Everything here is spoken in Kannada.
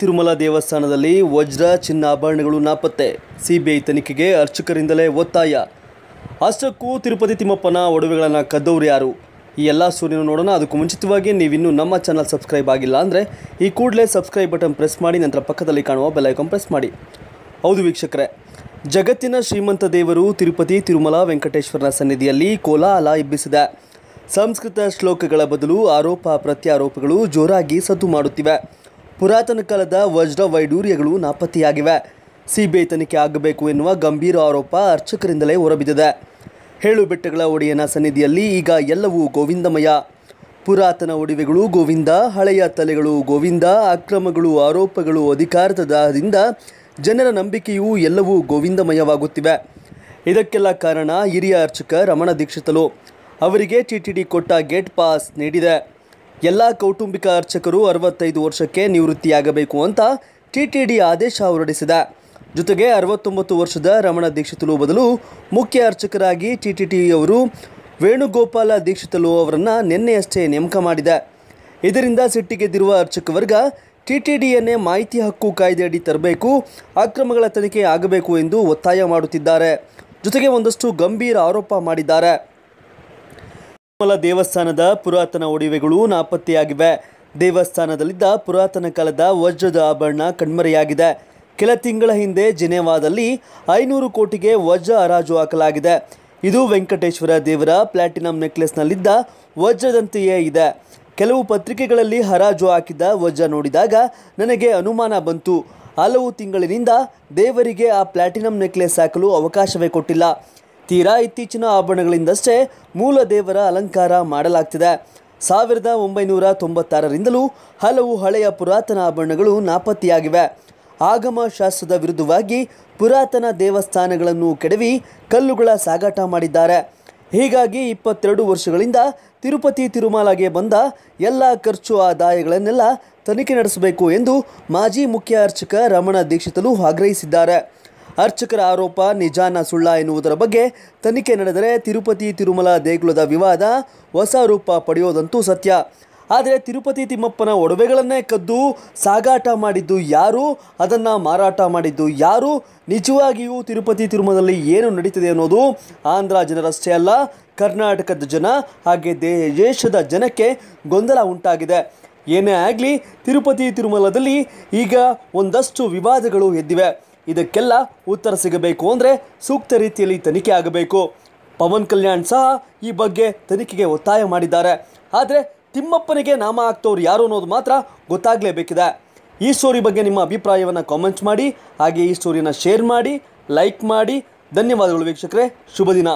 ತಿರುಮಲ ದೇವಸ್ಥಾನದಲ್ಲಿ ವಜ್ರ ಚಿನ್ನಾಭರಣಗಳು ನಾಪತ್ತೆ ಸಿಬಿಐ ತನಿಖೆಗೆ ಅರ್ಚಕರಿಂದಲೇ ಒತ್ತಾಯ ಅಷ್ಟಕ್ಕೂ ತಿರುಪತಿ ತಿಮ್ಮಪ್ಪನ ಒಡವೆಗಳನ್ನು ಕದ್ದವ್ರು ಯಾರು ಈ ಎಲ್ಲ ಸೂರ್ಯನ ನೋಡೋಣ ಅದಕ್ಕೂ ಮುಂಚಿತವಾಗಿ ನೀವಿನ್ನೂ ನಮ್ಮ ಚಾನಲ್ ಸಬ್ಸ್ಕ್ರೈಬ್ ಆಗಿಲ್ಲ ಅಂದರೆ ಈ ಕೂಡಲೇ ಸಬ್ಸ್ಕ್ರೈಬ್ ಬಟನ್ ಪ್ರೆಸ್ ಮಾಡಿ ನಂತರ ಪಕ್ಕದಲ್ಲಿ ಕಾಣುವ ಬೆಲೈಕಾನ್ ಪ್ರೆಸ್ ಮಾಡಿ ಹೌದು ವೀಕ್ಷಕರೇ ಜಗತ್ತಿನ ಶ್ರೀಮಂತ ದೇವರು ತಿರುಪತಿ ತಿರುಮಲ ವೆಂಕಟೇಶ್ವರನ ಸನ್ನಿಧಿಯಲ್ಲಿ ಕೋಲಾಹಲ ಇಬ್ಬಿಸಿದೆ ಸಂಸ್ಕೃತ ಶ್ಲೋಕಗಳ ಬದಲು ಆರೋಪ ಪ್ರತ್ಯಾರೋಪಗಳು ಜೋರಾಗಿ ಸದ್ದು ಮಾಡುತ್ತಿವೆ ಪುರಾತನ ಕಾಲದ ವಜ್ರ ವೈಡೂರ್ಯಗಳು ನಾಪತ್ತೆಯಾಗಿವೆ ಸಿಬಿಐ ತನಿಖೆ ಆಗಬೇಕು ಎನ್ನುವ ಗಂಭೀರ ಆರೋಪ ಅರ್ಚಕರಿಂದಲೇ ಹೊರಬಿದ್ದಿದೆ ಹೇಳು ಬೆಟ್ಟಗಳ ಒಡೆಯನ ಸನ್ನಿಧಿಯಲ್ಲಿ ಈಗ ಎಲ್ಲವೂ ಗೋವಿಂದಮಯ ಪುರಾತನ ಒಡಿವೆಗಳು ಗೋವಿಂದ ಹಳೆಯ ತಲೆಗಳು ಗೋವಿಂದ ಅಕ್ರಮಗಳು ಆರೋಪಗಳು ಅಧಿಕಾರದ ದಾಹದಿಂದ ಜನರ ನಂಬಿಕೆಯೂ ಎಲ್ಲವೂ ಗೋವಿಂದಮಯವಾಗುತ್ತಿವೆ ಇದಕ್ಕೆಲ್ಲ ಕಾರಣ ಹಿರಿಯ ಅರ್ಚಕ ರಮಣ ದೀಕ್ಷಿತಲು ಅವರಿಗೆ ಟಿಟಿಡಿ ಕೊಟ್ಟ ಗೇಟ್ ಪಾಸ್ ನೀಡಿದೆ ಎಲ್ಲ ಕೌಟುಂಬಿಕ ಅರ್ಚಕರು ಅರವತ್ತೈದು ವರ್ಷಕ್ಕೆ ನಿವೃತ್ತಿಯಾಗಬೇಕು ಅಂತ ಟಿಟಿಡಿ ಆದೇಶ ಹೊರಡಿಸಿದೆ ಜೊತೆಗೆ ಅರವತ್ತೊಂಬತ್ತು ವರ್ಷದ ರಮಣ ದೀಕ್ಷಿತಲು ಬದಲು ಮುಖ್ಯ ಅರ್ಚಕರಾಗಿ ಅವರು ವೇಣುಗೋಪಾಲ ದೀಕ್ಷಿತಲು ಅವರನ್ನು ನಿನ್ನೆಯಷ್ಟೇ ನೇಮಕ ಮಾಡಿದೆ ಇದರಿಂದ ಸಿಟ್ಟಿಗೆದ್ದಿರುವ ಅರ್ಚಕ ವರ್ಗ ಟಿಟಿಡಿಯನ್ನೇ ಮಾಹಿತಿ ಹಕ್ಕು ಕಾಯ್ದೆಯಡಿ ತರಬೇಕು ಅಕ್ರಮಗಳ ತನಿಖೆ ಆಗಬೇಕು ಎಂದು ಒತ್ತಾಯ ಮಾಡುತ್ತಿದ್ದಾರೆ ಜೊತೆಗೆ ಒಂದಷ್ಟು ಗಂಭೀರ ಆರೋಪ ಮಾಡಿದ್ದಾರೆ ಮಲ ದೇವಸ್ಥಾನದ ಪುರಾತನ ಒಡಿವೆಗಳು ನಾಪತ್ತೆಯಾಗಿವೆ ದೇವಸ್ಥಾನದಲ್ಲಿದ್ದ ಪುರಾತನ ಕಾಲದ ವಜ್ರದ ಆಭರಣ ಕಣ್ಮರೆಯಾಗಿದೆ ಕೆಲ ತಿಂಗಳ ಹಿಂದೆ ಜಿನೆವಾದಲ್ಲಿ ಐನೂರು ಕೋಟಿಗೆ ವಜ್ರ ಹರಾಜು ಹಾಕಲಾಗಿದೆ ಇದು ವೆಂಕಟೇಶ್ವರ ದೇವರ ಪ್ಲಾಟಿನಂ ನೆಕ್ಲೆಸ್ನಲ್ಲಿದ್ದ ವಜ್ರದಂತೆಯೇ ಇದೆ ಕೆಲವು ಪತ್ರಿಕೆಗಳಲ್ಲಿ ಹರಾಜು ಹಾಕಿದ್ದ ವಜ್ರ ನೋಡಿದಾಗ ನನಗೆ ಅನುಮಾನ ಬಂತು ಹಲವು ತಿಂಗಳಿನಿಂದ ದೇವರಿಗೆ ಆ ಪ್ಲಾಟಿನಂ ನೆಕ್ಲೆಸ್ ಹಾಕಲು ಅವಕಾಶವೇ ಕೊಟ್ಟಿಲ್ಲ ತೀರಾ ಇತ್ತೀಚಿನ ಆಭರಣಗಳಿಂದಷ್ಟೇ ಮೂಲ ದೇವರ ಅಲಂಕಾರ ಮಾಡಲಾಗ್ತಿದೆ ಸಾವಿರದ ಒಂಬೈನೂರ ತೊಂಬತ್ತಾರರಿಂದಲೂ ಹಲವು ಹಳೆಯ ಪುರಾತನ ಆಭರಣಗಳು ನಾಪತ್ತೆಯಾಗಿವೆ ಆಗಮ ಶಾಸ್ತ್ರದ ವಿರುದ್ಧವಾಗಿ ಪುರಾತನ ದೇವಸ್ಥಾನಗಳನ್ನು ಕೆಡವಿ ಕಲ್ಲುಗಳ ಸಾಗಾಟ ಮಾಡಿದ್ದಾರೆ ಹೀಗಾಗಿ ಇಪ್ಪತ್ತೆರಡು ವರ್ಷಗಳಿಂದ ತಿರುಪತಿ ತಿರುಮಾಲಾಗೆ ಬಂದ ಎಲ್ಲ ಖರ್ಚು ಆದಾಯಗಳನ್ನೆಲ್ಲ ತನಿಖೆ ನಡೆಸಬೇಕು ಎಂದು ಮಾಜಿ ಮುಖ್ಯ ಅರ್ಚಕ ರಮಣ ದೀಕ್ಷಿತಲು ಆಗ್ರಹಿಸಿದ್ದಾರೆ ಅರ್ಚಕರ ಆರೋಪ ನಿಜಾನ ಸುಳ್ಳ ಎನ್ನುವುದರ ಬಗ್ಗೆ ತನಿಖೆ ನಡೆದರೆ ತಿರುಪತಿ ತಿರುಮಲ ದೇಗುಲದ ವಿವಾದ ಹೊಸ ರೂಪ ಪಡೆಯೋದಂತೂ ಸತ್ಯ ಆದರೆ ತಿರುಪತಿ ತಿಮ್ಮಪ್ಪನ ಒಡವೆಗಳನ್ನೇ ಕದ್ದು ಸಾಗಾಟ ಮಾಡಿದ್ದು ಯಾರು ಅದನ್ನು ಮಾರಾಟ ಮಾಡಿದ್ದು ಯಾರು ನಿಜವಾಗಿಯೂ ತಿರುಪತಿ ತಿರುಮಲದಲ್ಲಿ ಏನು ನಡೀತಿದೆ ಅನ್ನೋದು ಆಂಧ್ರ ಜನರಷ್ಟೇ ಅಲ್ಲ ಕರ್ನಾಟಕದ ಜನ ಹಾಗೆ ದೇಶದ ಜನಕ್ಕೆ ಗೊಂದಲ ಉಂಟಾಗಿದೆ ಏನೇ ಆಗಲಿ ತಿರುಪತಿ ತಿರುಮಲದಲ್ಲಿ ಈಗ ಒಂದಷ್ಟು ವಿವಾದಗಳು ಎದ್ದಿವೆ ಇದಕ್ಕೆಲ್ಲ ಉತ್ತರ ಸಿಗಬೇಕು ಅಂದರೆ ಸೂಕ್ತ ರೀತಿಯಲ್ಲಿ ತನಿಖೆ ಆಗಬೇಕು ಪವನ್ ಕಲ್ಯಾಣ್ ಸಹ ಈ ಬಗ್ಗೆ ತನಿಖೆಗೆ ಒತ್ತಾಯ ಮಾಡಿದ್ದಾರೆ ಆದರೆ ತಿಮ್ಮಪ್ಪನಿಗೆ ನಾಮ ಆಗ್ತವ್ರು ಯಾರು ಅನ್ನೋದು ಮಾತ್ರ ಗೊತ್ತಾಗಲೇಬೇಕಿದೆ ಈ ಸ್ಟೋರಿ ಬಗ್ಗೆ ನಿಮ್ಮ ಅಭಿಪ್ರಾಯವನ್ನು ಕಾಮೆಂಟ್ಸ್ ಮಾಡಿ ಹಾಗೆ ಈ ಸ್ಟೋರಿನ ಶೇರ್ ಮಾಡಿ ಲೈಕ್ ಮಾಡಿ ಧನ್ಯವಾದಗಳು ವೀಕ್ಷಕರೇ ಶುಭ ದಿನ